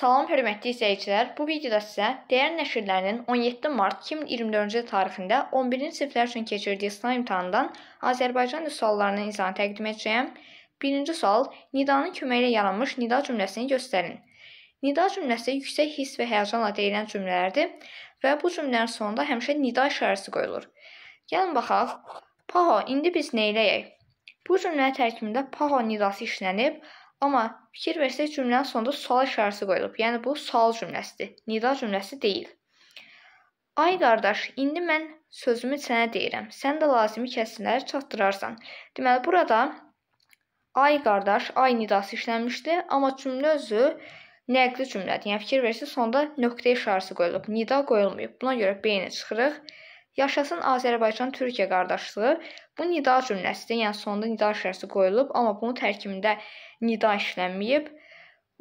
Salam hörmətli izləyicilər, bu videoda sizə dəyər nəşrlərinin 17 mart 2024-cü tarixində 11-ci siniflər üçün keçirdiyi sınav imtahanından Azərbaycan dili suallarının izahını təqdim edəcəyəm. Birinci sual: Nidanın köməyi ilə yaranmış nida cümləsini göstərin. Nida cümləsi yüksək hiss və həyəcanla deyilən cümlələrdir və bu cümlələrin sonunda həmişə nida işarəsi qoyulur. Gəlin baxaq. Paho, indi biz nə edəyik? Bu cümlə tərkibində paho nidası işlənib, Amma fikir versək cümlənin sonunda sual işarəsi qoyulub. Yəni bu sual cümləsidir, nida cümləsi deyil. Ay qardaş, indi mən sözümü sənə deyirəm. Sən də lazımi kəsimləri çatdırarsan. Deməli burada ay qardaş, ay nidası işlənmişdi, amma cümlə özü nəqli cümlədir. Yəni fikir versək sonda nöqtə işarəsi qoyulub, nida qoyulmayıb. Buna görə B-ni çıxırıq. Yaşasın Azərbaycan-Türkiyə qardaşlığı. Bu nida cümləsidir. Yəni sonda nida işarəsi qoyulub, amma bunun tərkibində nida işlənməyib.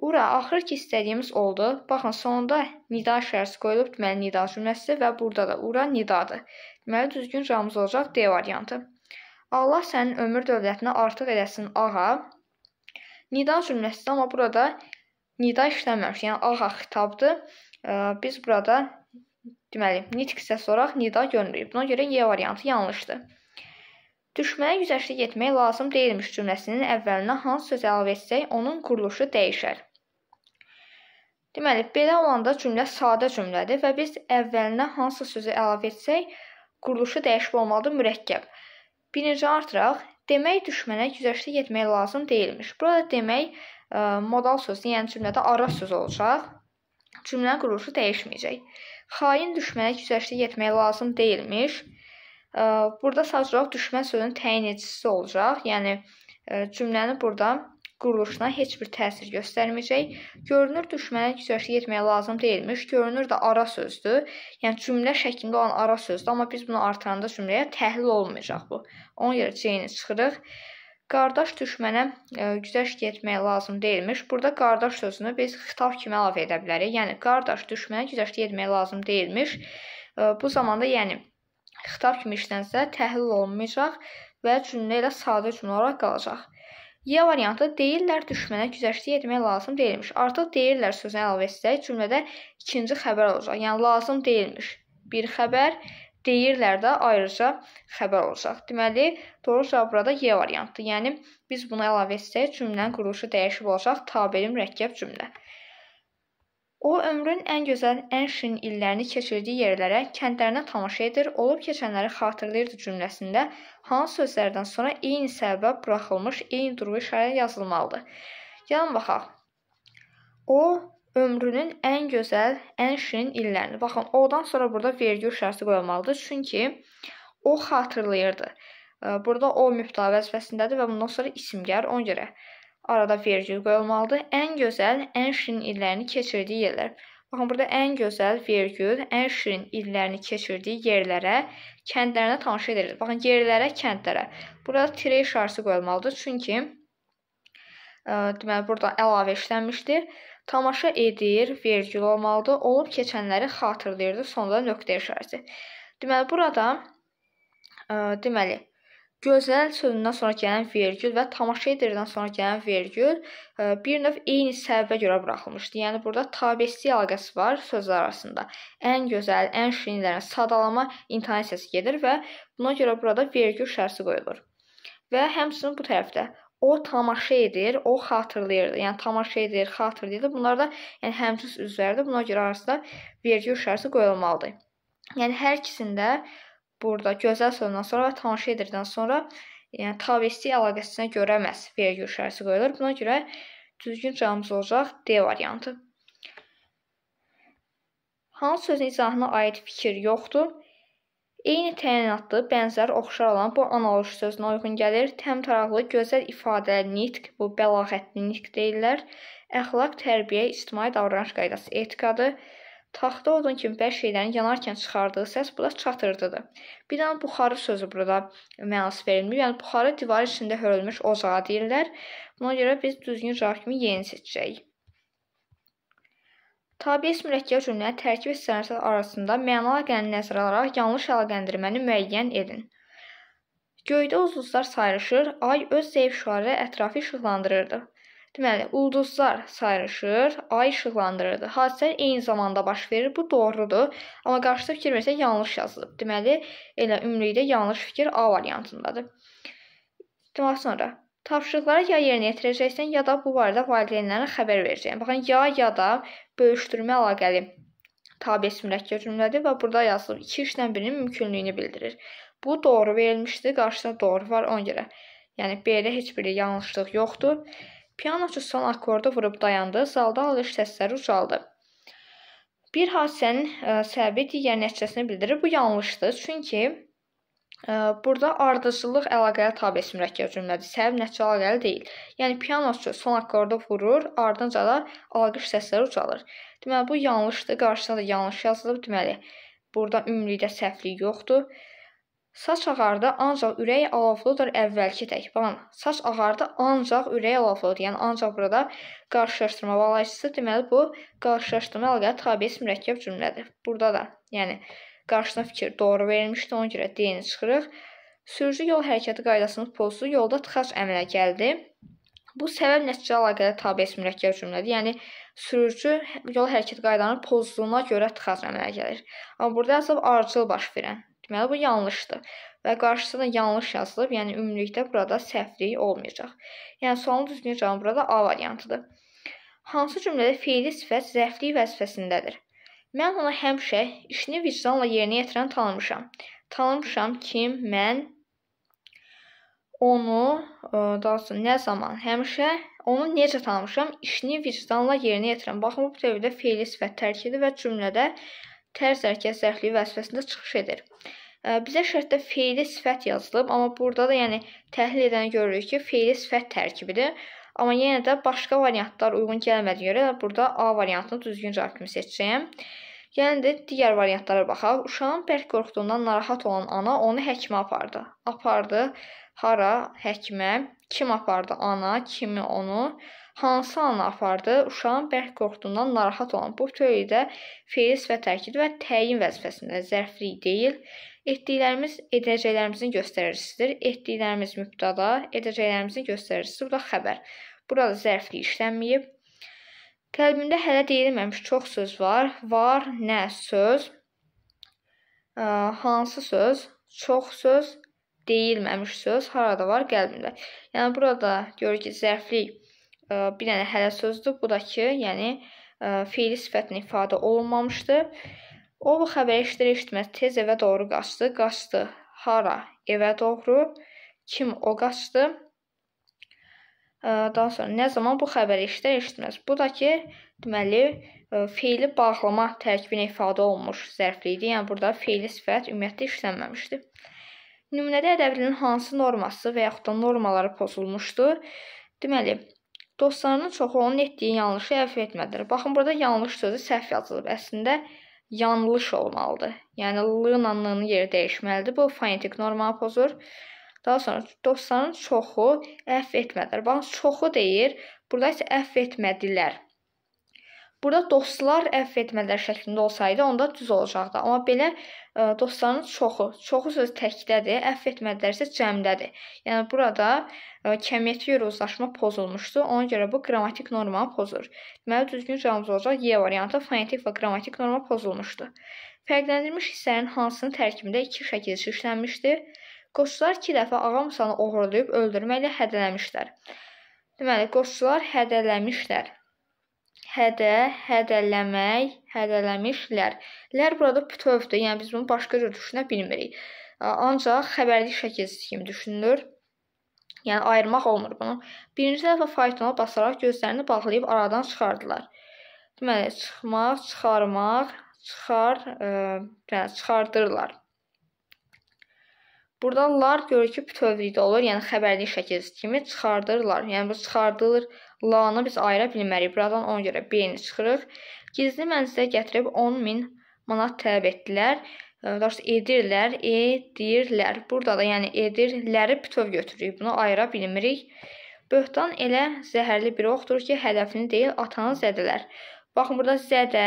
Ura, axır ki istədiyimiz oldu. Baxın, sonda nida işarəsi qoyulub, deməli nida cümləsidir və burada da ura nidadır. Deməli düzgün cavabımız olacaq D variantı. Allah sənin ömür dövlətini artıq eləsin ağa. Nida cümləsidir, amma burada nida işlənməmiş. Yəni ağa xitabdır. Biz burada deməli nitq hissəsi olaraq nida görmürük. Buna görə Y variantı yanlışdır. Düşmənə güzəştə getmək lazım deyilmiş cümləsinin əvvəlinə hansı söz əlavə etsək, onun quruluşu dəyişər. Deməli, belə olanda cümlə sadə cümlədir və biz əvvəlinə hansı sözü əlavə etsək, quruluşu dəyişib olmalıdır mürəkkəb. Birinci artıraq, demək düşmənə güzəştə getmək lazım deyilmiş. Burada demək ə, e, modal sözü, yəni cümlədə ara söz olacaq. Cümlənin quruluşu dəyişməyəcək. Xain düşmənə güzəştə getmək lazım deyilmiş. Burada sazraq düşmən sözünün təyin edicisi olacaq. Yəni cümləni burada quruluşuna heç bir təsir göstərməyəcək. Görünür düşmənə güzəşt etməyə lazım deyilmiş. Görünür də ara sözdür. Yəni cümlə şəklində olan ara sözdür, amma biz bunu artıranda cümləyə təhlil olmayacaq bu. Onun yerə C-ni çıxırıq. Qardaş düşmənə güzəşt etməyə lazım deyilmiş. Burada qardaş sözünü biz xitab kimi əlavə edə bilərik. Yəni qardaş düşmənə güzəşt etməyə lazım deyilmiş. Bu zamanda yəni xitab kimi işlənsə, təhlil olunmayacaq və cümlə ilə sadə cümlə olaraq qalacaq. Y variantı deyirlər düşmənə güzəştlik etmək lazım deyilmiş. Artıq deyirlər sözünə əlavə etsək, cümlədə ikinci xəbər olacaq. Yəni lazım deyilmiş bir xəbər, deyirlər də ayrıca xəbər olacaq. Deməli, doğru cavab burada Y variantıdır. Yəni biz buna əlavə etsək, cümlənin quruluşu dəyişib olacaq, tabeli mürəkkəb cümlə. O ömrün ən gözəl, ən şirin illərini keçirdiyi yerlərə, kəndlərinə tamaşa edir, olub keçənləri xatırlayırdı cümləsində hansı sözlərdən sonra eyni səbəbə buraxılmış eyni durğu işarə yazılmalıdır. Gəlin baxaq. O ömrünün ən gözəl, ən şirin illərini. Baxın, o-dan sonra burada vergi işarəsi qoyulmalıdır, çünki o xatırlayırdı. Burada o mübtda vəzifəsindədir və bundan sonra isim gəlir ona görə arada vergül qoyulmalıdır. Ən gözəl, ən şirin illərini keçirdiyi yerlər. Baxın, burada ən gözəl, vergül, ən şirin illərini keçirdiyi yerlərə, kəndlərinə tanış edilir. Baxın, yerlərə, kəndlərə. Burada tire işarəsi qoyulmalıdır. Çünki ə, e, deməli burada əlavə işlənmişdir. Tamaşa edir, vergül olmalıdır. Olub keçənləri xatırlayırdı. Sonda nöqtə işarəsi. Deməli burada ə, e, deməli Gözləl sözündən sonra gələn vergül və tamaşa edirdən sonra gələn vergül e, bir növ eyni səbəbə görə buraxılmışdı. Yəni burada tabeçilik əlaqəsi var sözlər arasında. Ən gözəl, ən şirinlərə sadalama intonasiyası gedir və buna görə burada vergül şərti qoyulur. Və həmçinin bu tərəfdə o tamaşa edir, o xatırlayırdı. Yəni tamaşa edir, xatırlayırdı. Bunlar da yəni həmçinin üzvlərdir. Buna görə arasında vergül şərti qoyulmalıdır. Yəni hər ikisində burada gözəl sözündən sonra və tanış edirdən sonra yəni tabestik əlaqəsinə görə məhz vergül şərti qoyulur. Buna görə düzgün cavabımız olacaq D variantı. Hansı sözün izahına aid fikir yoxdur? Eyni təyinatlı, bənzər, oxşar olan bu analoji sözünə uyğun gəlir. Təmtaraqlı, gözəl ifadələr, nitq, bu bəlağətli nitq deyirlər. Əxlaq, tərbiyə, ictimai davranış qaydası etikadır. Taxta odun kimi bərk şeylərin yanarkən çıxardığı səs bura çatırdıdı. Bir an buxarı sözü burada mənası verilmir. Yəni buxarı divar içində hörülmüş ocağa deyirlər. Buna görə biz düzgün cavab kimi yeni seçəcəyik. Tabi ism mürəkkəb cümlənin tərkib hissələri arasında məna əlaqəni nəzərə alaraq yanlış əlaqələndirməni müəyyən edin. Göydə ulduzlar sayrışır, ay öz zeyb şüarı ətrafı işıqlandırırdı. Deməli, ulduzlar sayrışır, ay işıqlandırırdı. Hadisə eyni zamanda baş verir. Bu doğrudur, amma qarşı fikir versə yanlış yazılıb. Deməli, elə ümumilikdə yanlış fikir A variantındadır. Deməli, sonra tapşırıqları ya yerinə yetirəcəksən, ya da bu barədə valideynlərə xəbər verəcəksən. Baxın, ya ya da bölüşdürmə əlaqəli tabiəsi mürəkkəb cümlədir və burada yazılıb iki işdən birinin mümkünlüyünü bildirir. Bu doğru verilmişdir, qarşısında doğru var ona görə. Yəni B-də heç bir yanlışlıq yoxdur. Pianoçu son akordu vurub dayandı, zalda alış səsləri ucaldı. Bir hadisənin ə, e, səbəbi digər nəticəsini bildirir. Bu yanlışdır, çünki ə, e, burada ardıcıllıq əlaqəli tabeisi mürəkkəb cümlədir. Səbəb nəticə əlaqəli deyil. Yəni pianoçu son akordu vurur, ardınca da alqış səsləri ucalır. Deməli bu yanlışdır, qarşısında da yanlış yazılıb, deməli burada ümumilikdə səhvlik yoxdur. Saç ağardı ancaq ürək alovludur əvvəlki tək. Balam, saç ağardı ancaq ürək alovludur. Yəni ancaq burada qarşılaşdırma bağlayıcısı deməli bu qarşılaşdırma əlaqəli tabiəsi mürəkkəb cümlədir. Burada da, yəni qarşısına fikir doğru verilmişdi, ona görə D-ni çıxırıq. Sürücü yol hərəkəti qaydasının pozdu, yolda tıxac əmələ gəldi. Bu səbəb nəticə əlaqəli tabiəsi mürəkkəb cümlədir. Yəni sürücü yol hərəkət qaydalarını pozduğuna görə tıxac əmələ gəlir. Amma burada əsas arıcıl baş verən Deməli, bu yanlışdır və qarşısına yanlış yazılıb, yəni ümumilikdə burada səhvlik olmayacaq. Yəni, sualın düzgün cavabı burada A variantıdır. Hansı cümlədə feili sifət zəflik vəzifəsindədir? Mən ona həmişə işini vicdanla yerinə yetirən tanımışam. Tanımışam kim, mən, onu, e, daha sonra nə zaman, həmişə onu necə tanımışam, işini vicdanla yerinə yetirən. Baxın, bu dövrdə feili sifət tərkidir və cümlədə tərs hərəkət səhvliyi vəzifəsində çıxış edir. Bizə şərtdə feili sifət yazılıb, amma burada da yəni təhlil edən görürük ki, feili sifət tərkibidir. Amma yenə də başqa variantlar uyğun gəlmədiyinə görə burada A variantını düzgün cavab kimi seçəcəyəm. Yəni də digər variantlara baxaq. Uşağın bərk qorxduğundan narahat olan ana onu həkimə apardı. Apardı hara? Həkimə. Kim apardı? Ana. Kimi onu? hansı ana apardı? Uşağın bərk qorxduğundan narahat olan bu tövdə feyiz və təkid və təyin vəzifəsində zərflik deyil. Etdiklərimiz edəcəklərimizin göstəricisidir. Etdiklərimiz mübtada, edəcəklərimizin göstəricisi bu da xəbər. Burada zərflik işlənməyib. Qəlbimdə hələ deyilməmiş çox söz var. Var nə söz? Ə, hansı söz? Çox söz, deyilməmiş söz harada var? Qəlbimdə. Yəni burada görək ki, zərflik bir dənə hələ sözdür. Bu da ki, yəni feili sifətlə ifadə olunmamışdır. O bu xəbəri eşidir eşitməz tez evə doğru qaçdı. Qaçdı hara? Evə doğru. Kim o qaçdı? Daha sonra nə zaman bu xəbəri eşidir eşitməz. Bu da ki, deməli feili bağlama tərkibinə ifadə olunmuş zərflikdir. Yəni burada feili sifət ümumiyyətlə işlənməmişdir. Nümunədə ədəbiyyatın hansı norması və yaxud da normaları pozulmuşdur? Deməli, Dostlarının çoxu onun etdiyi yanlışı əfv etmədilər. Baxın, burada yanlış sözü səhv yazılıb. Əslində yanlış olmalıdır. Yəni l-la n-nın yeri dəyişməlidir. Bu fonetik normanı pozur. Daha sonra dostlarının çoxu əfv etmədilər. Baxın, çoxu deyir, burada isə əfv etmədilər. Burada dostlar əfv etmələr şəklində olsaydı, onda düz olacaqdı. Amma belə ə, e, dostların çoxu, çoxu söz təkdədir, əfv etmələr isə cəmdədir. Yəni burada ə, e, kəmiyyəti görə uzlaşma pozulmuşdu. Ona görə bu qrammatik normanı pozur. Deməli düzgün cavabımız olacaq Y variantı, fonetik və qrammatik norma pozulmuşdu. Fərqləndirilmiş hissələrin hansının tərkibində iki şəkil işlənmişdi? Qoçlar 2 dəfə ağa musanı oğurlayıb öldürməklə hədələmişlər. Deməli qoçlar hədələmişlər hədə, hədələmək, hədələmişlər. Lər burada bütövrdür. Yəni biz bunu başqa cür düşünə bilmirik. Ancaq xəbərli şəkilsiz kimi düşünülür. Yəni ayırmaq olmur bunu. Birinci dəfə faytona basaraq gözlərini bağlayıb aradan çıxardılar. Deməli, çıxmaq, çıxarmaq, çıxar, ə, e, yəni çıxardırlar. Burada lar görür ki, bütövlükdə olur, yəni xəbərli şəkilsiz kimi çıxardırlar. Yəni bu çıxardılır Lanı biz ayıra bilmərik. Buradan ona görə B-ni çıxırıq. Gizli mənzilə gətirib 10 min manat tələb etdilər. Daha doğrusu edirlər, edirlər. Burada da yəni edirləri bütöv götürürük. Bunu ayıra bilmirik. Böhtan elə zəhərli bir oxdur ki, hədəfini deyil, atanı zədələr. Baxın, burada zədə,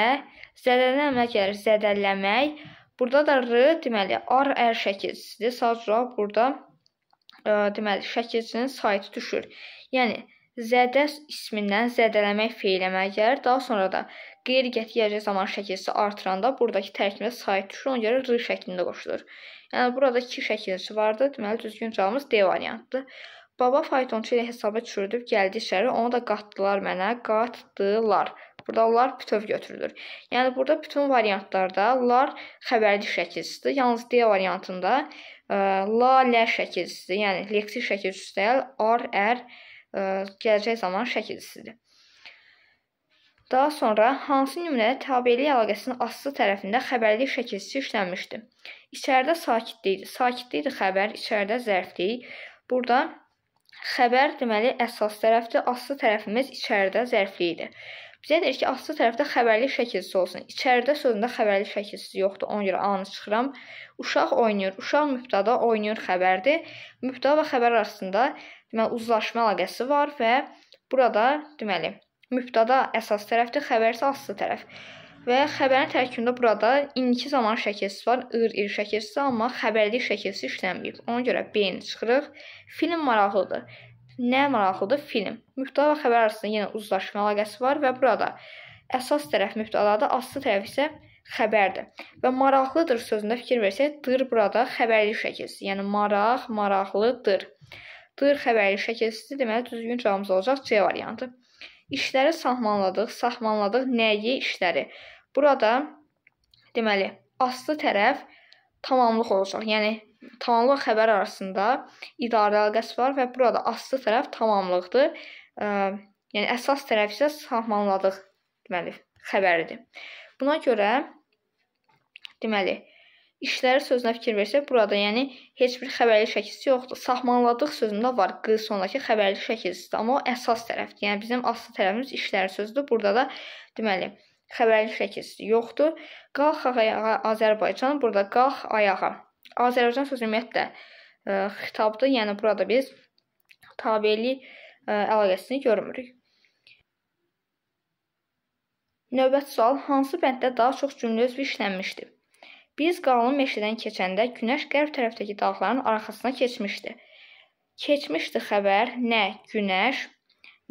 zədədən əmələ gəlir, zədələmək. Burada da r, deməli, ar ər şəkilçisidir. Sadəcə burada ə, e, deməli, şəkilçinin saytı düşür. Yəni Zədə ismindən zədələmək feyləməyə gəlir. Daha sonra da qeyri-qəti yerli zaman şəkilsi artıranda buradakı tərkibə sahib düşür, ona görə r şəklində qoşulur. Yəni burada 2 şəkilsi vardı. Deməli düzgün cavabımız D variantıdır. Baba faytonçu ilə hesaba çürüdüb gəldi içəri. Onu da qatdılar mənə. Qatdılar. Burada lar bütöv götürülür. Yəni burada bütün variantlarda lar xəbərli şəkilsidir. Yalnız D variantında ə, e, la lə şəkilsidir. Yəni leksik şəkilsiz deyil. Ar, ər, ər gələcək zaman şəkilçisidir. Daha sonra hansı nümunədə tabelik əlaqəsinin asılı tərəfində xəbərlik şəkilçisi işlənmişdi? İçəridə sakitlik, sakitlikdir xəbər, içəridə zərflik. Burada xəbər deməli əsas tərəfdir, asılı tərəfimiz içəridə zərflikdir. Bizə deyir ki, asılı tərəfdə xəbərlik şəkilçisi olsun. İçəridə sözündə xəbərlik şəkilçisi yoxdur. Ona görə A-nı çıxıram. Uşaq oynayır. Uşaq mübtada oynayır xəbərdir. Mübtada və xəbər arasında deməli uzlaşma əlaqəsi var və burada deməli mübtada əsas tərəfdir, xəbər isə asılı tərəf. Və xəbərin tərkibində burada indiki zaman şəkilsi var, ır ir şəkilsi, amma xəbərlik şəkilsi işlənməyib. Ona görə B-ni çıxırıq. Film maraqlıdır. Nə maraqlıdır? Film. Mübtada və xəbər arasında yenə uzlaşma əlaqəsi var və burada əsas tərəf mübtadadır, asılı tərəf isə xəbərdir. Və maraqlıdır sözündə fikir versək, dır burada xəbərlik şəkilsi, yəni maraq, maraqlıdır. Duyur xəbəri şəkilsizdir, deməli düzgün cavabımız olacaq C variantı. İşləri sahmanladıq, sahmanladıq nəyi işləri? Burada deməli aslı tərəf tamamlıq olacaq. Yəni tamamlıq xəbər arasında idarə əlaqəsi var və burada aslı tərəf tamamlıqdır. Ə, yəni əsas tərəf isə sahmanladıq deməli xəbəridir. Buna görə deməli işləri sözünə fikir versək, burada yəni heç bir xəbərli şəkilsi yoxdur. Saxmanladıq sözündə var q sonrakı xəbərli şəkilsidir, amma o əsas tərəfdir. Yəni bizim aslı tərəfimiz işləri sözüdür. Burada da deməli xəbərli şəkilsi yoxdur. Qalx ayağa Azərbaycan, burada qalx ayağa. Azərbaycan sözü ümumiyyətlə ə, e, xitabdır. Yəni burada biz tabelik e, əlaqəsini görmürük. Növbəti sual hansı bənddə daha çox cümlə özü işlənmişdir? Biz qalın meşədən keçəndə günəş qərb tərəfdəki dağların arxasına keçmişdi. Keçmişdi xəbər nə günəş,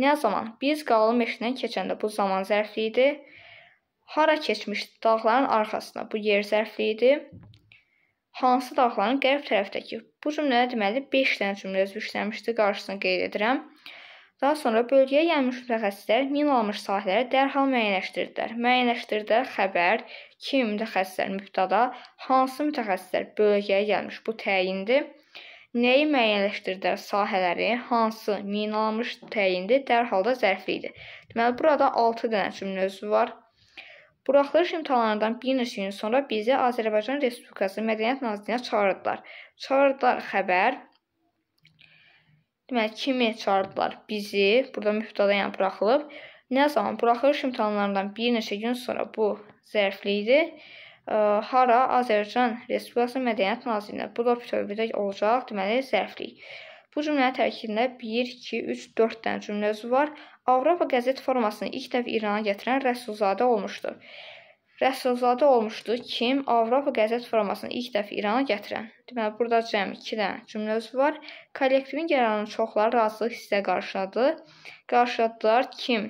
nə zaman? Biz qalın meşədən keçəndə bu zaman zərfli idi. Hara keçmişdi? Dağların arxasına. Bu yer zərfli idi. Hansı dağların qərb tərəfdəki? Bu cümlədə deməli 5 dənə cümlə özbirləşmişdi. Qarşısını qeyd edirəm. Daha sonra bölgəyə gəlmiş mütəxəssislər min almış sahələri dərhal müəyyənləşdirdilər. Müəyyənləşdirdilər xəbər, kim mütəxəssislər mübtada, hansı mütəxəssislər bölgəyə gəlmiş bu təyindir. Nəyi müəyyənləşdirdə sahələri, hansı minalanmış təyindir, dərhal da zərflidir. Deməli, burada 6 dənə cümlə özü var. Buraxılış imtahanlarından bir neçə gün sonra bizi Azərbaycan Respublikası Mədəniyyət Nazirliyinə çağırdılar. Çağırdılar xəbər. Deməli, kimi çağırdılar? Bizi. Burada mübtada yəni buraxılıb. Nə zaman buraxılış imtahanlarından bir neçə gün sonra bu zərfliyidir. Hara Azərbaycan Respublikası Mədəniyyət Nazirliyinə bu da bütövlükdə olacaq, deməli zərflik. Bu cümlənin tərkibində 1, 2, 3, 4 dənə cümlə özü var. Avropa qəzet formasını ilk dəfə İrana gətirən Rəsulzadə olmuşdur. Rəsulzadə olmuşdur kim Avropa qəzet formasını ilk dəfə İrana gətirən. Deməli burada cəmi 2 dənə cümlə özü var. Kollektivin qərarının çoxları razılıq hissə qarşıladı. Qarşıladılar kim?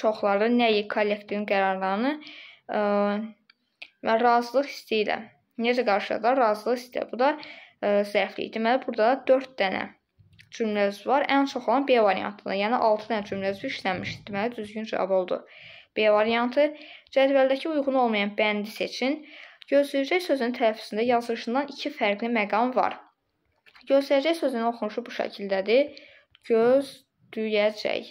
Çoxları nəyi kollektivin qərarlarını ə, razılıq istəyirəm. Necə qarşıladılar? Razılıq istəyir. Bu da ə, zəiflik. Deməli burada 4 dənə cümlə üzvü var. Ən çox olan B variantında, yəni 6 dənə cümlə üzvü işlənmişdir. Deməli düzgün cavab oldu. B variantı cədvəldəki uyğun olmayan bəndi seçin. Gözləyəcək sözün tələffüzündə yazılışından iki fərqli məqam var. Gözləyəcək sözünün oxunuşu bu şəkildədir. Göz düyəcək.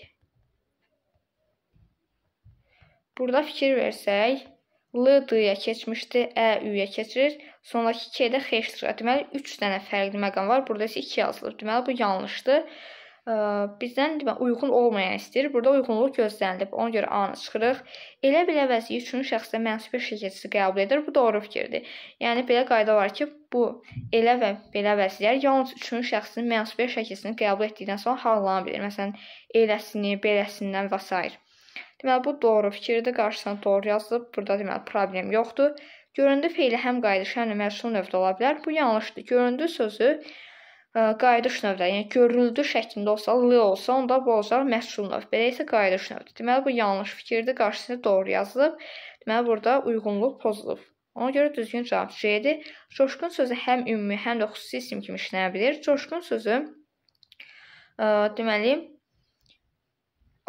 Burada fikir versək, L D-yə keçmişdi, Ə e, Ü-yə keçir. Sonrakı 2-də X-dir. Deməli 3 dənə fərqli məqam var. Burada isə 2 yazılır. Deməli bu yanlışdır. Ə, bizdən demə uyğun olmayan istəyir. Burada uyğunluq gözlənilib. Ona görə A-nı çıxırıq. Elə belə vəziyyət üçüncü şəxsə mənfi şəkilçisi qəbul edir. Bu doğru fikirdir. Yəni belə qayda var ki, bu elə və belə vəziyətlər yalnız üçüncü şəxsin mənfi şəkilçisini qəbul etdikdən sonra hallanabilir. Məsələn, eləsini, beləsindən və s. Deməli, bu doğru fikirdir. Qarşısına doğru yazılıb. Burada deməli, problem yoxdur. Göründü feili həm qayıdış, həm də məhsul növdə ola bilər. Bu yanlışdır. Göründü sözü ə, e, qayıdış növdə, yəni görüldü şəklində olsa, li olsa, onda bu olacaq məhsul növ. Belə isə qayıdış növdür. Deməli, bu yanlış fikirdir. Qarşısına doğru yazılıb. Deməli, burada uyğunluq pozulub. Ona görə düzgün cavab C-dir. Coşqun sözü həm ümumi, həm də xüsusi isim kimi işləyə bilir. Coşqun sözü ə, e, deməli,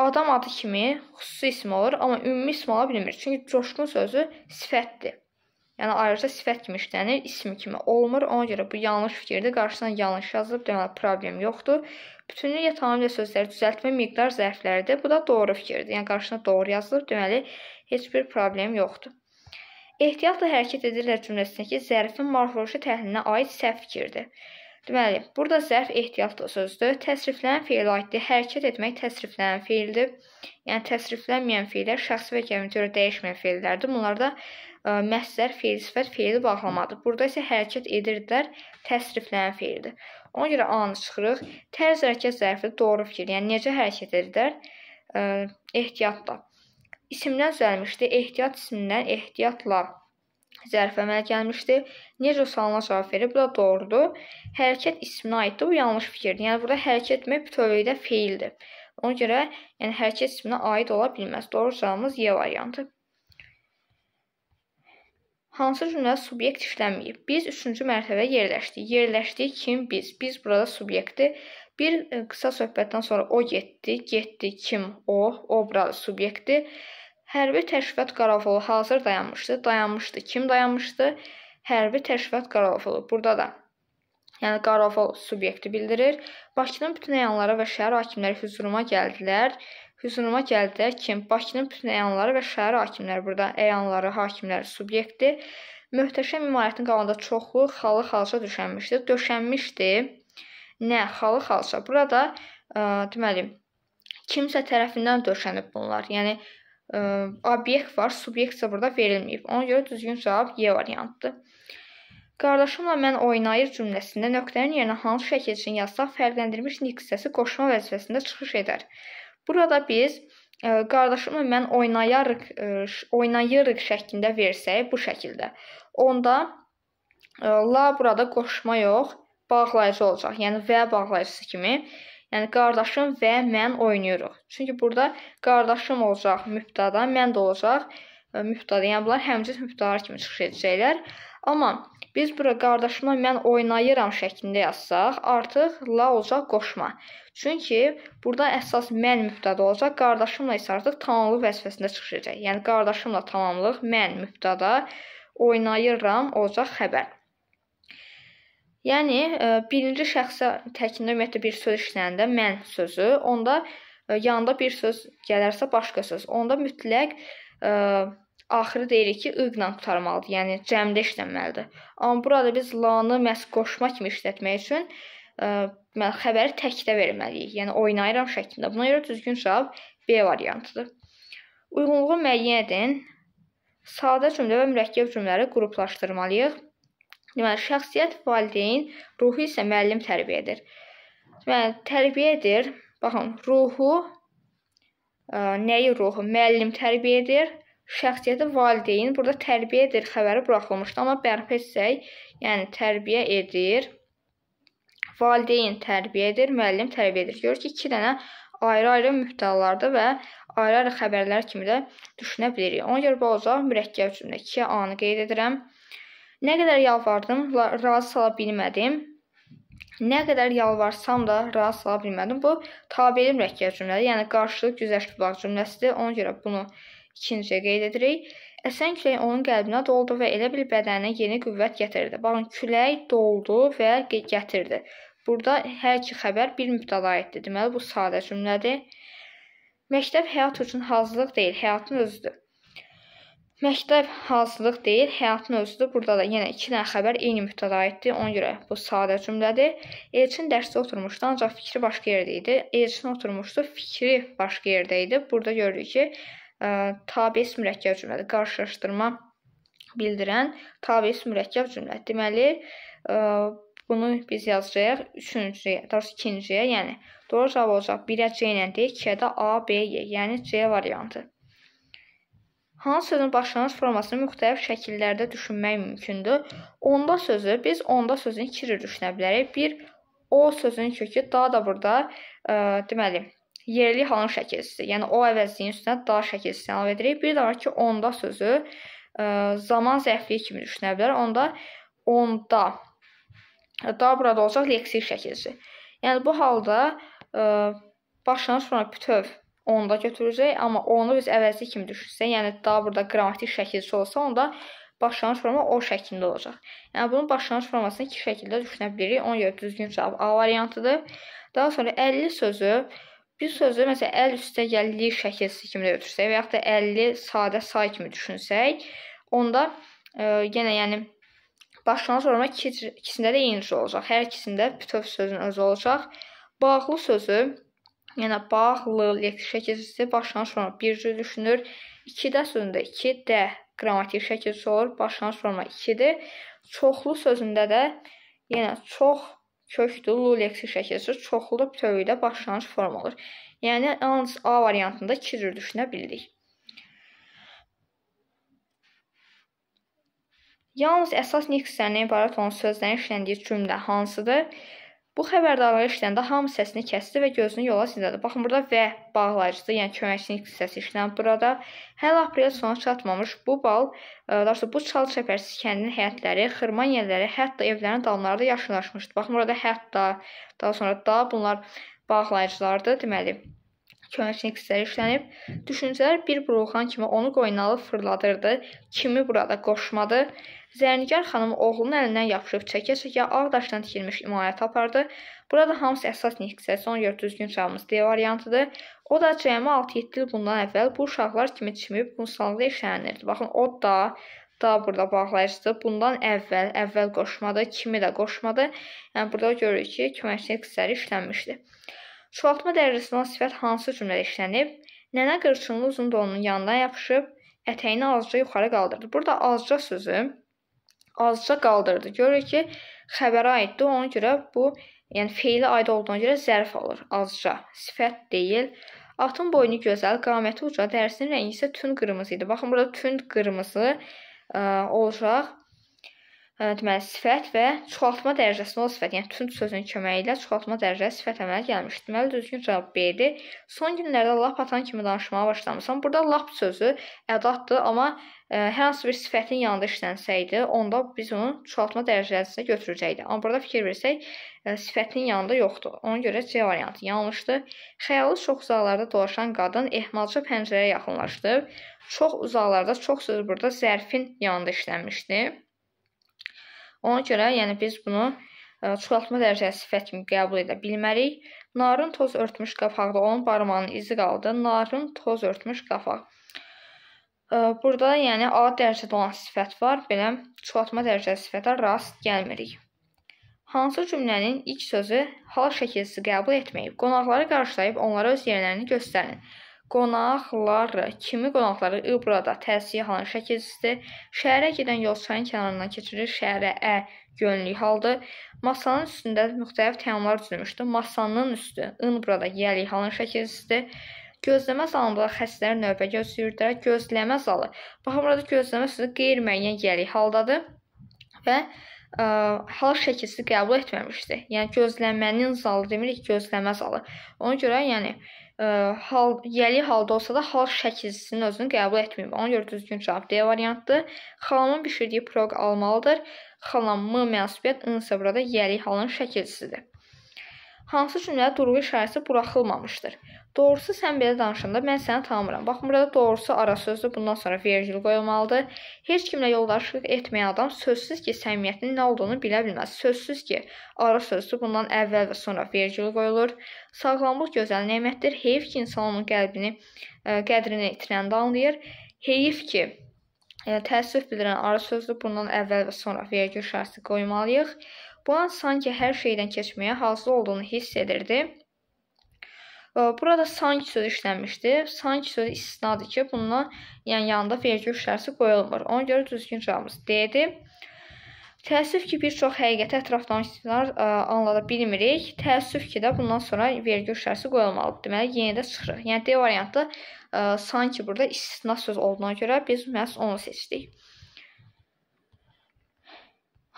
adam adı kimi xüsusi ism alır, amma ümumi ism ala bilmir. Çünki coşqun sözü sifətdir. Yəni ayrıca sifət kimi işlənir, ism kimi olmur. Ona görə bu yanlış fikirdir. Qarşısına yanlış yazılıb, deməli problem yoxdur. Bütünlüklə tamamilə sözləri düzəltmə miqdar zərfləridir. Bu da doğru fikirdir. Yəni qarşısına doğru yazılıb, deməli heç bir problem yoxdur. Ehtiyatla hərəkət edirlər cümləsindəki zərfin morfoloji təhlilinə aid səhv fikirdir. Deməli, burada zərf ehtiyatlı sözdür. Təsriflənən feil aiddir. Hərəkət etmək təsriflənən feildir. Yəni təsriflənməyən feillər şəxsi və cəmi görə dəyişməyən feillərdir. Bunlarda e, məhz zərf feil sifət feili bağlamadır. Burada isə hərəkət edirdilər təsriflənən feildir. Ona görə A-nı çıxırıq. Tərz hərəkət zərfi doğru fikir. Yəni necə hərəkət edirlər? E, ehtiyatla. İsimdən düzəlmişdi. Ehtiyat ismindən ehtiyatla zərfəmə gəlmişdi. Necə sualına cavab verib, bu da doğrudur. Hərəkət isminə aiddir, bu yanlış fikirdir. Yəni burada hərəkət etmək bütövlükdə feildir. Ona görə, yəni hərəkət isminə aid ola bilməz. Doğru cavabımız Y variantı. Hansı cümlə subyekt işlənməyib? Biz 3-cü mərtəbəyə yerləşdik. Yerləşdik kim? Biz. Biz burada subyektdir. Bir e, qısa söhbətdən sonra o getdi, getdi kim? O, o burada subyektdir. Hərbi Təşkilat Qaravulu hazır dayanmışdı. Dayanmışdı. Kim dayanmışdı? Hərbi Təşkilat Qaravulu. Burada da yəni qaravul subyekti bildirir. Bakının bütün əyanları və şəhər hakimləri hüzuruma gəldilər. Hüzuruma gəldilər kim? Bakının bütün əyanları və şəhər hakimləri burada əyanları, hakimlər subyekti. Möhtəşəm imarətin qabağında çoxlu xalı xalça düşənmişdi. Döşənmişdi. Nə xalı xalça? Burada ə, deməli kimsə tərəfindən döşənib bunlar. Yəni ə, obyekt var, subyekt isə burada verilməyib. Ona görə düzgün cavab Y variantıdır. Qardaşımla mən oynayır cümləsində nöqtənin yerinə hansı şəkil üçün yazsaq, fərqləndirilmiş nik hissəsi qoşma vəzifəsində çıxış edər. Burada biz ə, e, qardaşımla mən oynayarıq, ə, e, oynayırıq şəklində versək, bu şəkildə. Onda ə, e, la burada qoşma yox, bağlayıcı olacaq. Yəni və bağlayıcısı kimi. Yəni qardaşım və mən oynayırıq. Çünki burada qardaşım olacaq mübtada, mən də olacaq e, mübtada. Yəni bunlar həmciz mübtadalar kimi çıxış edəcəklər. Amma biz bura qardaşımla mən oynayıram şəklində yazsaq, artıq la olacaq qoşma. Çünki burada əsas mən mübtada olacaq, qardaşımla isə artıq tamamlıq vəzifəsində çıxış edəcək. Yəni qardaşımla tamamlıq, mən mübtada, oynayıram olacaq xəbər. Yəni e, birinci şəxsə təkində ümumiyyətlə bir söz işləndə mən sözü, onda e, yanında bir söz gələrsə başqa söz. Onda mütləq ə, e, axırı deyirik ki, ıqla qutarmalıdır. Yəni cəmdə işlənməlidir. Amma burada biz lanı məhz qoşma kimi işlətmək üçün ə, mən xəbəri təkdə verməliyik. Yəni oynayıram şəklində. Buna görə düzgün cavab B variantıdır. Uyğunluğu müəyyən edin. Sadə cümlə və mürəkkəb cümlələri qruplaşdırmalıyıq. Deməli, şəxsiyyət valideyn, ruhu isə müəllim tərbiyə edir. Deməli, tərbiyə edir. Baxın, ruhu ə, e, nəyi ruhu? Müəllim tərbiyə edir. Şəxsiyyəti valideyn burada tərbiyə edir xəbəri buraxılmışdı, amma bərpa etsək, yəni tərbiyə edir. Valideyn tərbiyə edir, müəllim tərbiyə edir. Görür ki, 2 dənə ayrı-ayrı mühtəvalarda və ayrı-ayrı xəbərlər kimi də düşünə bilirik. Ona görə bu olsa mürəkkəb cümlə 2 anı qeyd edirəm. Nə qədər yalvardım, razı sala bilmədim. Nə qədər yalvarsam da razı sala bilmədim. Bu tabeli mürəkkəb cümlədir. Yəni qarşılıq güzəşt var cümləsidir. Ona görə bunu ikinciyə qeyd edirik. Əsən külək onun qəlbinə doldu və elə bil bədəninə yeni qüvvət gətirdi. Baxın, külək doldu və gətirdi. Burada hər iki xəbər bir mübtəla aiddir. Deməli bu sadə cümlədir. Məktəb həyat üçün hazırlıq deyil, həyatın özüdür. Məktəb hazırlıq deyil, həyatın özüdür. Burada da yenə 2 dənə xəbər eyni mühitə aiddir. Ona görə bu sadə cümlədir. Elçin dərsdə oturmuşdu, ancaq fikri başqa yerdə idi. Elçin oturmuşdu, fikri başqa yerdə idi. Burada görürük ki, ə, tabeis mürəkkəb cümlədir. Qarşılaşdırma bildirən tabeis mürəkkəb cümlədir. Deməli, ə, bunu biz yazacağıq 3-cüyə, daha doğrusu 2-ciyə, yəni doğru cavab olacaq 1-ə C ilə deyil, 2-yə də A, B, Y, yəni C variantı. Hansı sözün başlanğıc formasını müxtəlif şəkillərdə düşünmək mümkündür? Onda sözü biz onda sözünü iki cür düşünə bilərik. Bir o sözünün kökü daha da burada ə, e, deməli yerli halın şəkilsidir. Yəni o əvəzliyin üstünə daha şəkilsini əlavə edirik. Bir də var ki, onda sözü ə, e, zaman zəifliyi kimi düşünə bilər. Onda onda e, daha burada olacaq leksik şəkilsi. Yəni bu halda ə, başlanğıc forma bütöv 10-da götürəcək, amma 10-u biz əvəzi kimi düşürsək, yəni daha burada qrammatik şəkilçi olsa, onda başlanğıc forma o şəklində olacaq. Yəni bunun başlanğıc formasını iki şəkildə düşünə bilirik. Ona görə düzgün cavab A variantıdır. Daha sonra 50 sözü bir sözü məsələn əl üstə gəlli şəkilçisi kimi də götürsək və yaxud da 50 sadə say kimi düşünsək, onda e, yenə yəni başlanğıc forma ikisində də eyni olacaq. Hər ikisində bütöv sözün özü olacaq. Bağlı sözü Yəni bağlı lek şəkilçisi başdan sona bircə düşünür. 2-də sözündə 2-də qrammatik şəkil olur. Başdan sona 2-dir. Çoxlu sözündə də yenə yəni çox kökdür. Lu leksik şəkilçisi çoxlu tövüdə başlanğıc forma olur. Yəni yalnız A variantında 2 cür düşünə bildik. Yalnız əsas nitq hissəsindən ibarət olan sözlərin işləndiyi cümlə hansıdır? Bu xəbərdarlığı işləndə hamı səsini kəsdi və gözünü yola zillədi. Baxın burada və bağlayıcısı, yəni köməkçinin hissəsi işlənib burada. Hələ aprel sona çatmamış bu bal, e, daha doğrusu bu çal çəpərsiz kəndinin həyətləri, xırman yerləri, hətta evlərin damları da yaşıllaşmışdı. Baxın burada hətta, daha sonra da bunlar bağlayıcılardır, deməli köməkçilik hissələri işlənib. Düşüncələr bir burulğan kimi onu qoynalı fırladırdı. Kimi burada qoşmadı. Zərnigar xanım oğlunun əlindən yapışıb çəkə-çəkə ağdaşdan tikilmiş imarətə apardı. Burada hamısı əsas nitqsə, son yer düzgün çalmış D variantıdır. O da cəmi 6-7 il bundan əvvəl bu uşaqlar kimi çimib qumsallıqda işlənirdi. Baxın, o da da burada bağlayıcıdır. Bundan əvvəl, əvvəl qoşmadı, kimi də qoşmadı. Yəni burada görürük ki, köməkçilik hissələri işlənmişdi. Çoxaltma dərəcəsində sifət hansı cümlədə işlənib? Nənə qırçınlı uzun donunun yanından yapışıb ətəyini azca yuxarı qaldırdı. Burada azca sözü azca qaldırdı. Görürük ki, xəbərə aiddir. Ona görə bu, yəni feilə aid olduğuna görə zərf alır. Azca sifət deyil. Atın boynu gözəl, qaməti uca, dərisinin rəngi isə tünd qırmızı idi. Baxın, burada tünd qırmızı ə, olacaq deməli sifət və çoxaltma dərəcəsində o sifət, yəni tünd sözünün köməyi ilə çoxaltma dərəcəsi sifət əmələ gəlmişdi. Deməli düzgün cavab verdi. Son günlərdə lap atan kimi danışmağa başlamısan. Burada lap sözü ədatdır, amma ə, hər hansı bir sifətin yanında işlənsəydi, onda biz onu çoxaltma dərəcəsinə götürəcəkdik. Amma burada fikir versək, ə, sifətin yanında yoxdur. Ona görə C variantı yanlışdır. Xəyalı çox uzaqlarda dolaşan qadın ehmalca pəncərəyə yaxınlaşdı. Çox uzaqlarda çox sözü burada zərfin yanında işlənmişdi. Ona görə, yəni biz bunu e, çoxaltma dərəcəsi sifət kimi qəbul edə bilmərik. Narın toz örtmüş qapaqda onun barmağının izi qaldı. Narın toz örtmüş qapaq. E, burada, yəni A dərəcədə olan sifət var. Belə çoxaltma dərəcəsi sifətə rast gəlmirik. Hansı cümlənin ilk sözü hal şəkilsiz qəbul etməyib? Qonaqları qarşılayıb onlara öz yerlərini göstərin. Qonaqlar kimi qonaqları ı burada təsir halının şəkilcisidir. Şəhərə gedən yol çayın kənarından keçirir. Şəhərə ə gönüllük haldır. Masanın üstündə müxtəlif təamlar düzülmüşdür. Masanın üstü ın burada yelik halının şəkilcisidir. Gözləmə zalında xəstələr növbə gözləyirdilər. Gözləmə zalı. Baxın burada gözləmə sözü qeyri-müəyyən yelik haldadır və ə, hal şəkilsi qəbul etməmişdi. Yəni gözlənmənin zalı demirik, gözləmə zalı. Ona görə yəni hal yəli halda olsa da hal şəkilçisinin özünü qəbul etməyib. Ona görə düzgün cavab D variantdır. Xalamın bişirdiyi piroq almalıdır. Xalam M münasibiyyət ın isə burada yəli halın şəkilçisidir. Hansı cümlədə durğu işarəsi buraxılmamışdır? Doğrusu sən belə danışanda mən səni tanımıram. Baxın, burada doğrusu ara sözdür. Bundan sonra vergül qoyulmalıdır. Heç kimlə yoldaşlıq etməyən adam sözsüz ki, səmimiyyətinin nə olduğunu bilə bilməz. Sözsüz ki, ara sözdür. Bundan əvvəl və sonra vergül qoyulur. Sağlamlıq gözəl nemətdir. Heyf ki, insan onun qəlbini, qədrini itirəndə anlayır. Heyif ki, yəni təəssüf bildirən ara sözdür. Bundan əvvəl və sonra vergül şərti qoymalıyıq. Bu an sanki hər şeydən keçməyə hazır olduğunu hiss edirdi. Burada sanki sözü işlənmişdir. Sanki sözü istisnadır ki, bundan yəni yanında vergül şərti qoyulmur. Ona görə düzgün cavabımız D-dir. Təəssüf ki, bir çox həqiqəti ətrafdan istisnalar e, anlada bilmirik. Təəssüf ki də bundan sonra vergül şərti qoyulmalıdır. Deməli, yenə də çıxırıq. Yəni D variantı ə, e, sanki burada istisna söz olduğuna görə biz məhz onu seçdik.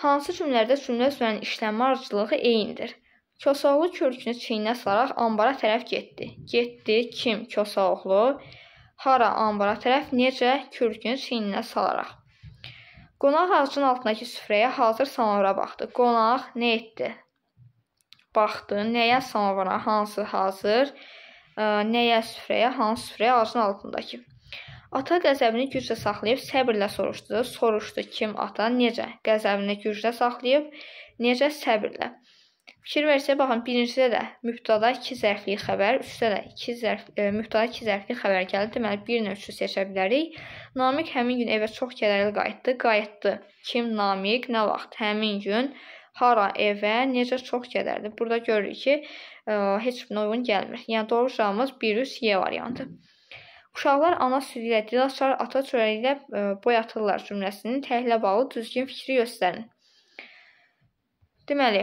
Hansı cümlələrdə cümlə üzrənin işlənmə ardıcılığı eynidir? Kosoğlu kürkünü çiyninə salaraq ambara tərəf getdi. Getdi kim? Kosoğlu. Hara ambara tərəf, necə? Kürkünü çiyninə salaraq. Qonaq ağacın altındakı süfrəyə hazır samovara baxdı. Qonaq nə etdi? Baxdı. Nəyə samovara? Hansı hazır? Nəyə süfrəyə? Hansı süfrəyə? Ağacın altındakı. Ata qəzəbini güclə saxlayıb səbirlə soruşdu. Soruşdu kim ata? Necə? Qəzəbini güclə saxlayıb necə səbirlə? Fikir versək baxın, birincidə də mübtəda 2 zərfli xəbər, üçdə də 2 zərf e, mübtəda 2 zərfli xəbər gəldi. Deməli 1 ilə 3-ü seçə bilərik. Namiq həmin gün evə çox kədərli qayıtdı. Qayıtdı. Kim Namiq, nə vaxt? Həmin gün hara evə, necə çox kədərli. Burada görürük ki, e, heç birinə uyğun gəlmir. Yəni doğru cavabımız 1-3 Y variantı. Uşaqlar ana südü ilə dil açar, ata çörəyi ilə e, boyatırlar cümləsinin təhlilə bağlı düzgün fikri göstərin. Deməli,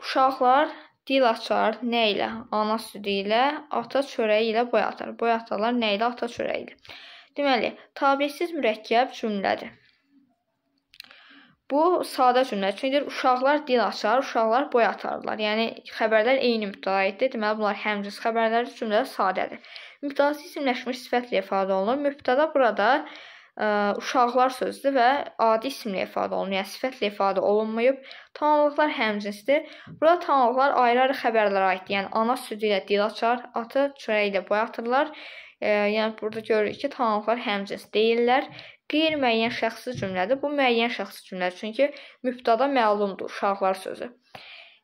Uşaqlar dil açar nə ilə? Ana südü ilə, ata çörəyi ilə boy atar. Boy atarlar nə ilə? Ata çörəyi ilə. Deməli, təbiyəsiz mürəkkəb cümlədir. Bu sadə cümlə. Çünki uşaqlar dil açar, uşaqlar boy atarlar. Yəni xəbərlər eyni mübtədaiddir. Deməli, bunlar həmciz xəbərlər, cümlə sadədir. Mübtədası isimləşmiş sifətlə ifadə olunur. Mübtəda burada ə, uşaqlar sözdür və adi isimlə ifadə olunur, yəni sifətlə ifadə olunmayıb. Tamamlıqlar həmcinsdir. Burada tamamlıqlar ayrı-ayrı xəbərlərə aiddir. Yəni ana südü ilə dil açar, atı çörəyi ilə boyatırlar. E, yəni burada görürük ki, tamamlıqlar həmcins deyillər. Qeyri-müəyyən şəxsi cümlədir. Bu müəyyən şəxsi cümlədir, çünki mübtada məlumdur uşaqlar sözü.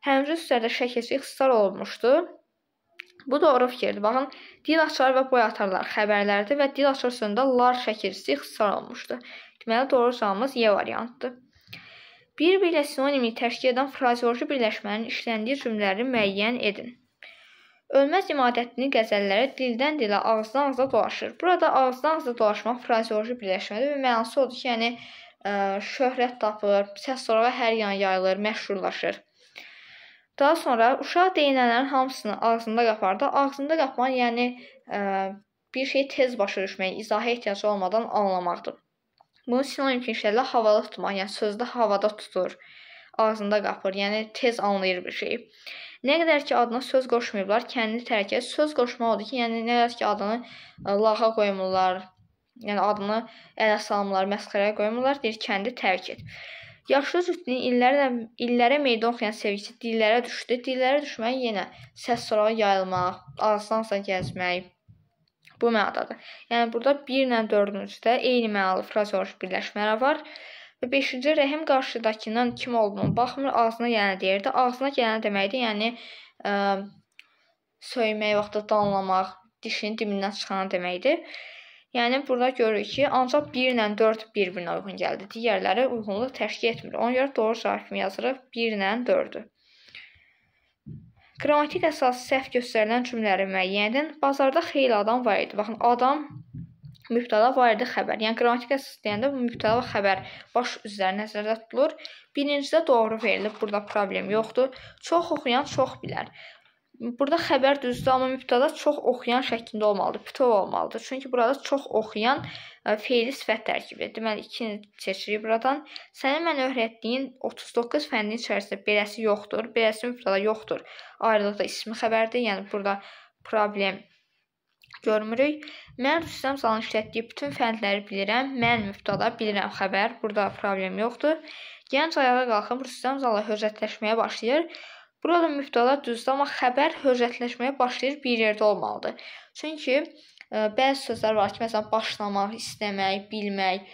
Həmcins üzərində şəkilçi ixtisar olunmuşdur. Bu doğru fikirdir. Baxın, dil açar və boy atarlar xəbərlərdir və dil açar sonunda lar şəkilsi ixtisar olmuşdur. Deməli, doğru cavabımız Y variantdır. Bir-birlə sinonimi təşkil edən frazeoloji birləşmənin işləndiyi cümlələri müəyyən edin. Ölməz imadətini qəzəlləri dildən dilə, ağızdan ağıza dolaşır. Burada ağızdan ağıza dolaşmaq frazeoloji birləşmədir və mənası odur ki, yəni ə, e, şöhrət tapır, səs sonra hər yan yayılır, məşhurlaşır. Daha sonra uşaq deyilənlərin hamısını ağzında qapardı. Ağzında qapan, yəni ə, e, bir şey tez başa düşmək, izahə ehtiyacı olmadan anlamaqdır. Bunu sinonim kişilərlə havada tutmaq, yəni sözdə havada tutur, ağzında qapır, yəni tez anlayır bir şeyi. Nə qədər ki adına söz qoşmayıblar, kəndini tərk edir. Söz qoşmaq odur ki, yəni nə qədər ki adını e, lağa qoymurlar, yəni adını ələ salmırlar, məsxərəyə qoymurlar, deyir kəndi tərk et. Yaşlı cütlüyün illərə, illərə meydan oxuyan sevgisi dillərə düşdü. Dillərə düşmək yenə səs sorağı yayılmaq, ağızdansa gəzmək. Bu mənadadır. Yəni burada 1 ilə 4-cüdə eyni mənalı frazeoloji birləşmələr var. Və 5-ci rəhim qarşıdakının kim olduğunu baxmır, ağzına gələni deyirdi. Ağzına gələni deməkdir, yəni ə, söymək vaxtı danlamaq, dişin dibindən çıxanı deməkdir. Yəni burada görürük ki, ancaq 1 ilə 4 bir-birinə uyğun gəldi. Digərləri uyğunluq təşkil etmir. Ona görə doğru cavab kimi yazırıq 1 ilə 4-ü. Qrammatik əsası səhv göstərilən cümlələri müəyyən edin. Bazarda xeyli adam var idi. Baxın, adam mübtəda var idi xəbər. Yəni qrammatik əsas deyəndə bu mübtəda və xəbər baş üzrə nəzərdə tutulur. Birincidə doğru verilib. Burada problem yoxdur. Çox oxuyan çox bilər. Burada xəbər düzdür, amma mübtəda çox oxuyan şəklində olmalıdır, pito olmalıdır. Çünki burada çox oxuyan e, feili sifət tərkibidir. Deməli, ikini seçirik buradan. Sənin mən öyrətdiyin 39 fənnin içərisində beləsi yoxdur, beləsi mübtəda yoxdur. Ayrılıqda ismi xəbərdir, yəni burada problem görmürük. Mən Rüstəm Zalın işlətdiyi bütün fəndləri bilirəm. Mən mübtəda bilirəm xəbər. Burada problem yoxdur. Gənc ayağa qalxıb Rüstəm Zala höcətləşməyə başlayır. Burada mübtəla düzdür, amma xəbər höcətləşməyə başlayır bir yerdə olmalıdır. Çünki ə, e, bəzi sözlər var ki, məsələn, başlamaq, istəmək, bilmək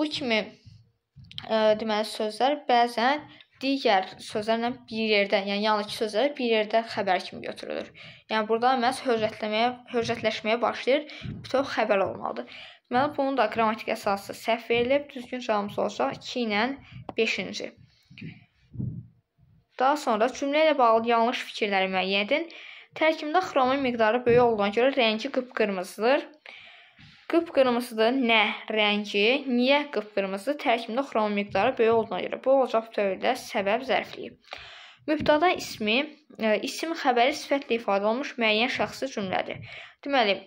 bu kimi ə, e, deməli sözlər bəzən digər sözlərlə bir yerdə, yəni yan iki sözlər bir yerdə xəbər kimi götürülür. Yəni burada məhz höcətləməyə, höcətləşməyə başlayır, bütöv xəbər olmalıdır. Deməli bunun da qrammatik əsası səhv verilib, düzgün cavabımız olacaq 2 ilə 5-ci. Daha sonra cümlə ilə bağlı yanlış fikirləri müəyyən edin. Tərkibində xromun miqdarı böyük olduğuna görə rəngi qıpqırmızıdır. Qıpqırmızıdır nə rəngi, niyə qıpqırmızıdır? Tərkibində xromun miqdarı böyük olduğuna görə. Bu olacaq dövrdə səbəb zərfliyi. Mübtada ismi, e, isim xəbəri sifətlə ifadə olunmuş müəyyən şəxsi cümlədir. Deməli,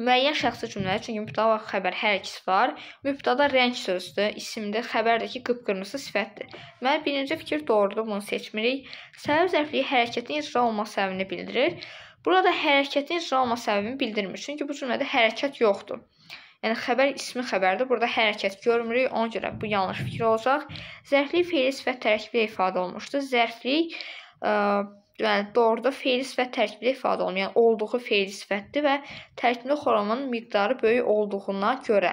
Müəyyən şəxs cümlələr, çünki mübtəda xəbər hər ikisi var. Mübtəda rəng sözüdür, isimdir, xəbərdəki qıpqırmızı sifətdir. Deməli, birinci fikir doğrudur, bunu seçmirik. Səbəb zərfliyi hərəkətin icra olma səbəbini bildirir. Burada hərəkətin icra olma səbəbini bildirmir, çünki bu cümlədə hərəkət yoxdur. Yəni xəbər ismi xəbərdir. Burada hərəkət görmürük. Ona görə bu yanlış fikir olacaq. Zərflik feili sifət tərkibində ifadə olunmuşdu. Zərflik ə, Bəli, doğruda feil sifət tərkibində ifadə olunur. Yəni olduğu feil sifətdir və tərkibində xoromun miqdarı böyük olduğuna görə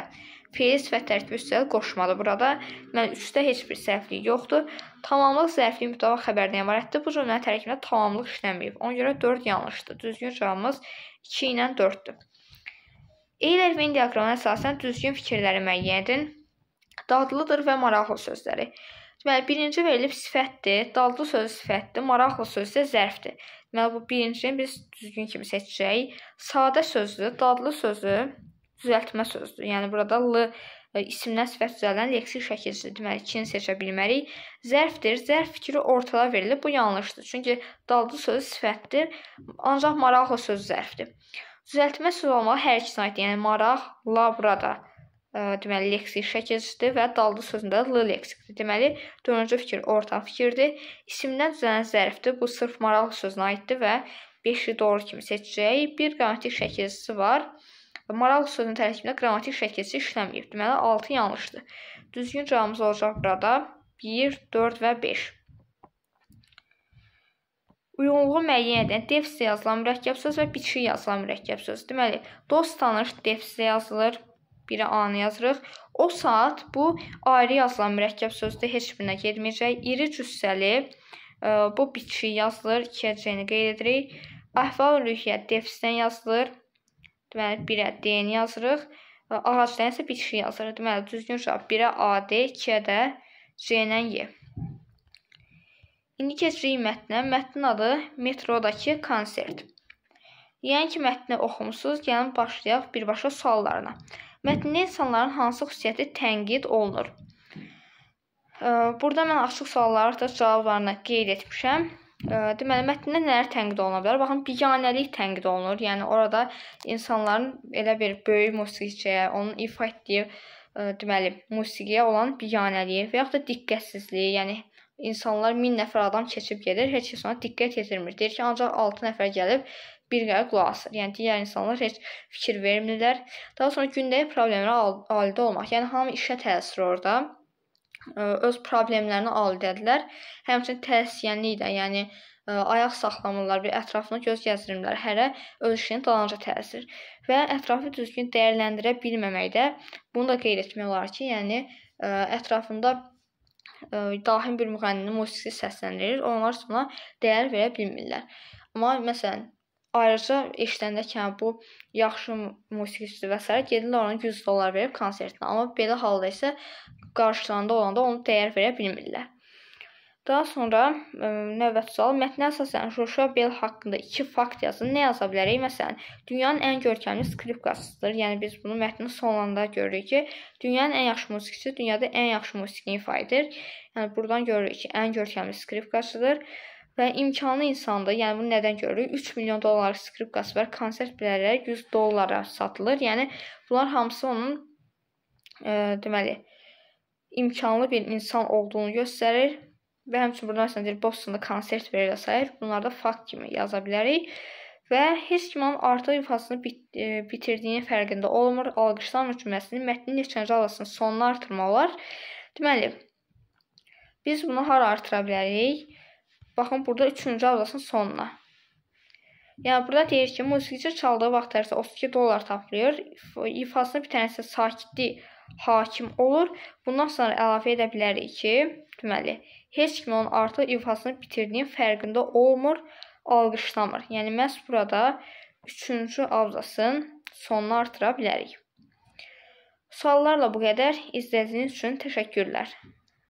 feil sifət tərkibi üstəlik qoşmalı. Burada mən 3-də heç bir səhvlik yoxdur. Tamamlıq zərflik müdava xəbərdən ibarətdir. Bu cümlənin tərkibində tamamlıq işləməyib. Ona görə 4 yanlışdır. Düzgün cavabımız 2 ilə 4-dür. Eylervin diaqramına əsasən düzgün fikirləri müəyyən edin. Dadlıdır və maraqlı sözləri. Deməli, birinci verilib sifətdir, dalcı söz sifətdir, maraqlı söz isə zərfdir. Deməli, bu birincini biz düzgün kimi seçəcəyik. Sadə sözdür, dadlı sözü düzəltmə sözdür. Yəni burada l e, isimdən sifət düzələn leksik şəkildir. Deməli, ikini seçə bilmərik. Zərfdir. Zərf fikri ortada verilib. Bu yanlışdır. Çünki dalcı sözü sifətdir, ancaq maraqlı söz zərfdir. Düzəltmə söz olmalı hər iki saytda, yəni maraq, la burada deməli leksik şəkilcisidir və dallı sözündə l leksikdir. Deməli, dördüncü fikir orta fikirdir. İsimdən düzələn zərfdir. Bu sırf maraq sözünə aiddir və 5-i doğru kimi seçəcəyik. Bir qrammatik şəkilcisi var. Maraq sözünün tərkibində qrammatik şəkilcisi işləməyib. Deməli, 6 yanlışdır. Düzgün cavabımız olacaq burada 1, 4 və 5. Uyğunluğu müəyyən edən defsə yazılan mürəkkəb söz və bitişik yazılan mürəkkəb söz. Deməli, dost tanış defsə yazılır biri A-nı yazırıq. O saat bu ayrı yazılan mürəkkəb sözdə heç birinə getməyəcək. İri cüssəli ə, e, bu bitişi yazılır. 2-cəni qeyd edirik. Əhval-ruhiyyə defisdən yazılır. Deməli 1-ə D-ni yazırıq. E, Ağacdan isə bitişi yazılır. Deməli düzgün cavab 1-ə AD, 2-ə də C-lə Y. İndi keçirik mətnə. Mətnin adı Metrodakı konsert. Yəni ki, mətni oxumusuz, gəlin başlayaq birbaşa suallarına. Mətndə insanların hansı xüsusiyyəti tənqid olunur? Burada mən açıq suallara da cavablarını qeyd etmişəm. Deməli, mətndə nələr tənqid oluna bilər? Baxın, biganəlik tənqid olunur. Yəni orada insanların elə bir böyük musiqiçiyə, onun ifa etdiyi deməli, musiqiyə olan biganəliyi və yaxud da diqqətsizliyi, yəni insanlar 1000 nəfər adam keçib gedir, heç kəs ona diqqət yetirmir. Deyir ki, ancaq 6 nəfər gəlib bir qədər qulaq asır. Yəni digər yəni insanlar heç fikir vermirlər. Daha sonra gündəlik problemlərə alidə olmaq. Yəni hamı işə təsir orada öz problemlərini alidədirlər. Həmçinin təsiyyənlik də, yəni ə, ayaq saxlamırlar, bir ətrafına göz gəzdirmirlər. Hərə öz işini dalınca təsir və ətrafı düzgün dəyərləndirə bilməmək də bunu da qeyd etmək olar ki, yəni ə, ətrafında ə, daxil bir müğənninin musiqisi səsləndirir, onlar buna dəyər verə bilmirlər. Amma məsələn Ayrıca eşidəndə ki, hə, bu yaxşı musiqiçidir və s. gedirlər ona 100 dollar verib konsertinə. Amma belə halda isə qarşılığında olanda onu dəyər verə bilmirlər. Daha sonra ə, e, növbəti sual mətnə əsasən Joshua Bell haqqında 2 fakt yazın. Nə yaza bilərik? Məsələn, dünyanın ən görkəmli skripkasıdır. Yəni biz bunu mətnin sonunda görürük ki, dünyanın ən yaxşı musiqisi dünyada ən yaxşı musiqini ifa edir. Yəni burdan görürük ki, ən görkəmli skripkasıdır və imkanlı insanda, yəni bunu nədən görürük? 3 milyon dollar skripkası var, konsert biletləri 100 dollara satılır. Yəni bunlar hamısı onun e, deməli imkanlı bir insan olduğunu göstərir. Və həmçinin burada məsələn deyir Bostonda konsert verir sayır. Bunlarda fakt kimi yaza bilərik. Və heç kim onun artıq ifasını bit e, bitirdiyinin fərqində olmur. Alqışlanmır cümləsinin mətnin neçənci alasının sonunu artırmaq olar. Deməli, biz bunu hara artıra bilərik? Baxın, burada 3-cü abzasın sonuna. Yəni, burada deyir ki, musiqiçi çaldığı vaxt tərsi 32 dollar tapılır. İfasının bir tanəsi sakitlik hakim olur. Bundan sonra əlavə edə bilərik ki, deməli, heç kim onun artıq ifasını bitirdiyin fərqində olmur, alqışlamır. Yəni, məhz burada 3-cü abzasın sonunu artıra bilərik. Suallarla bu qədər. İzlədiyiniz üçün təşəkkürlər.